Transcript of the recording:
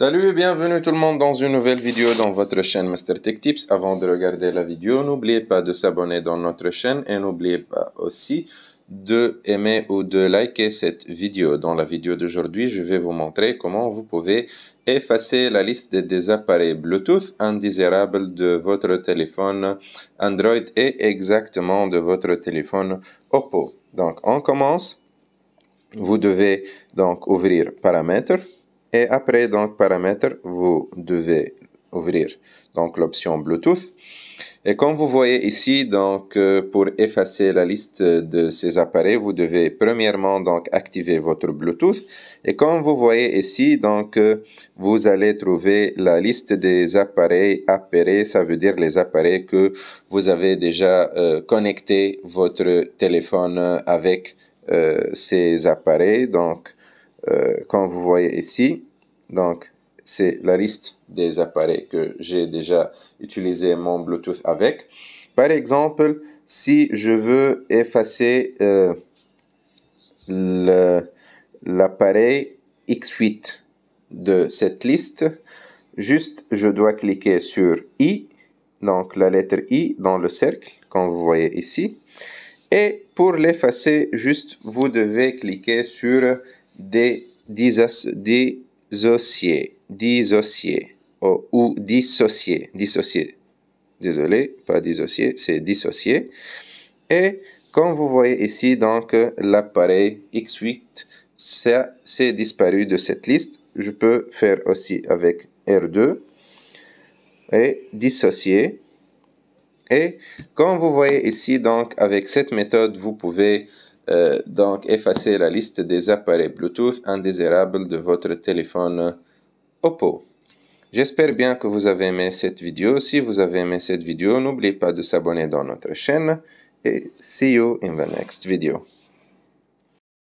Salut et bienvenue tout le monde dans une nouvelle vidéo dans votre chaîne Master Tech Tips. Avant de regarder la vidéo, n'oubliez pas de s'abonner dans notre chaîne et n'oubliez pas aussi de aimer ou de liker cette vidéo. Dans la vidéo d'aujourd'hui, je vais vous montrer comment vous pouvez effacer la liste des appareils Bluetooth indésirables de votre téléphone Android et exactement de votre téléphone Oppo. Donc, on commence. Vous devez donc ouvrir Paramètres et après, donc, paramètres, vous devez ouvrir donc l'option Bluetooth. Et comme vous voyez ici, donc, euh, pour effacer la liste de ces appareils, vous devez premièrement donc activer votre Bluetooth. Et comme vous voyez ici, donc, euh, vous allez trouver la liste des appareils appairés. ça veut dire les appareils que vous avez déjà euh, connecté votre téléphone avec ces appareils. Donc, comme euh, vous voyez ici. Donc, c'est la liste des appareils que j'ai déjà utilisé mon Bluetooth avec. Par exemple, si je veux effacer euh, l'appareil X8 de cette liste, juste je dois cliquer sur I, donc la lettre I dans le cercle, comme vous voyez ici. Et pour l'effacer, juste vous devez cliquer sur des, dissociés, oh, ou, dissociés, dissociés. Désolé, pas dissociés, c'est dissociés. Et comme vous voyez ici, donc l'appareil X8, ça c'est disparu de cette liste. Je peux faire aussi avec R2 et dissocier. Et comme vous voyez ici, donc avec cette méthode, vous pouvez euh, donc, effacer la liste des appareils Bluetooth indésirables de votre téléphone Oppo. J'espère bien que vous avez aimé cette vidéo. Si vous avez aimé cette vidéo, n'oubliez pas de s'abonner dans notre chaîne. Et see you in the next video.